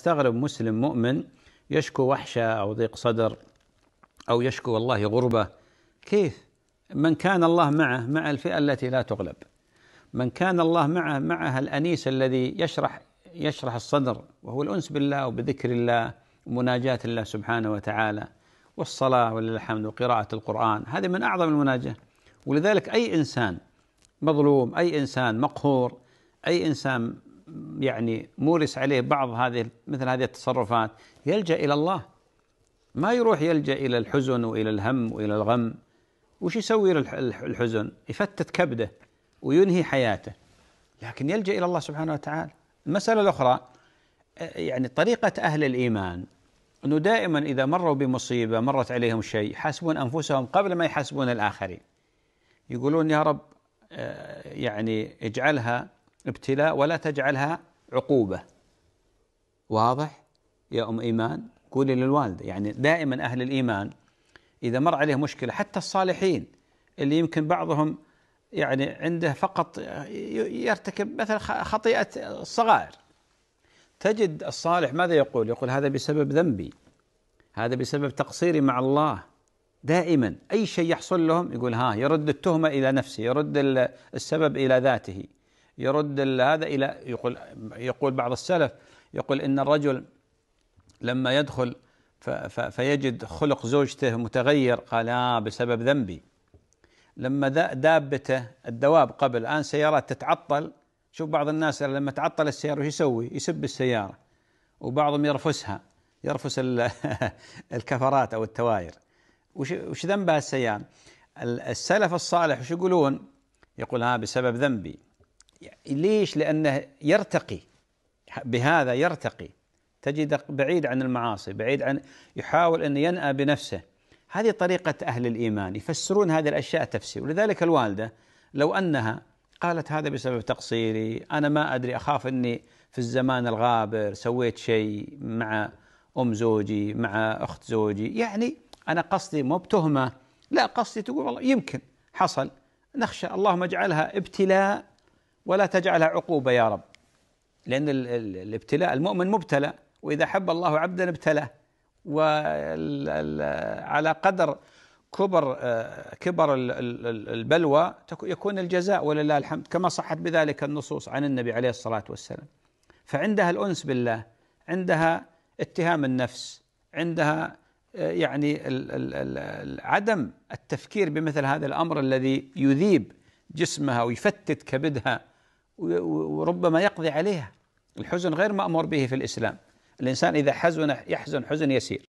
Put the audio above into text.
استغرب مسلم مؤمن يشكو وحشة أو ضيق صدر أو يشكو والله غربة كيف من كان الله معه مع الفئة التي لا تغلب من كان الله معه معها الأنيس الذي يشرح يشرح الصدر وهو الأنس بالله وبذكر الله ومناجاة الله سبحانه وتعالى والصلاة ولله الحمد وقراءة القرآن هذه من أعظم المناجاة ولذلك أي إنسان مظلوم أي إنسان مقهور أي إنسان يعني مورس عليه بعض هذه مثل هذه التصرفات يلجا الى الله ما يروح يلجا الى الحزن والى الهم والى الغم وش يسوي الحزن؟ يفتت كبده وينهي حياته لكن يلجا الى الله سبحانه وتعالى المساله الاخرى يعني طريقه اهل الايمان انه دائما اذا مروا بمصيبه مرت عليهم شيء يحاسبون انفسهم قبل ما يحاسبون الاخرين يقولون يا رب يعني اجعلها ابتلاء ولا تجعلها عقوبة واضح يا أم إيمان قولي للوالدة يعني دائما أهل الإيمان إذا مر عليه مشكلة حتى الصالحين اللي يمكن بعضهم يعني عنده فقط يرتكب مثلا خطيئة الصغائر تجد الصالح ماذا يقول؟ يقول هذا بسبب ذنبي هذا بسبب تقصيري مع الله دائما اي شيء يحصل لهم يقول ها يرد التهمه الى نفسه يرد السبب الى ذاته يرد هذا إلى يقول يقول بعض السلف يقول إن الرجل لما يدخل فيجد خلق زوجته متغير قال آه بسبب ذنبي لما دابته الدواب قبل الآن سيارات تتعطل شوف بعض الناس لما تعطل السيارة وش يسوي؟ يسب السيارة وبعضهم يرفسها يرفس الكفرات أو التواير وش ذنبها السيارة؟ السلف الصالح وش يقولون؟ يقول ها آه بسبب ذنبي ليش؟ لأنه يرتقي بهذا يرتقي تجد بعيد عن المعاصي بعيد عن يحاول أن ينأى بنفسه هذه طريقة أهل الإيمان يفسرون هذه الأشياء تفسير ولذلك الوالدة لو أنها قالت هذا بسبب تقصيري أنا ما أدري أخاف أني في الزمان الغابر سويت شيء مع أم زوجي مع أخت زوجي يعني أنا قصدي مو بتهمة لا قصدي تقول والله يمكن حصل نخشى اللهم اجعلها ابتلاء ولا تجعلها عقوبة يا رب لأن الابتلاء المؤمن مبتلى وإذا حب الله عبدا ابتلاه وعلى قدر كبر آه، كبر البلوى يكون الجزاء ولله الحمد كما صحت بذلك النصوص عن النبي عليه الصلاة والسلام فعندها الأنس بالله عندها اتهام النفس عندها آه، يعني عدم التفكير بمثل هذا الأمر الذي يذيب جسمها ويفتت كبدها وربما يقضي عليها الحزن غير مأمور به في الإسلام الإنسان إذا حزن يحزن حزن يسير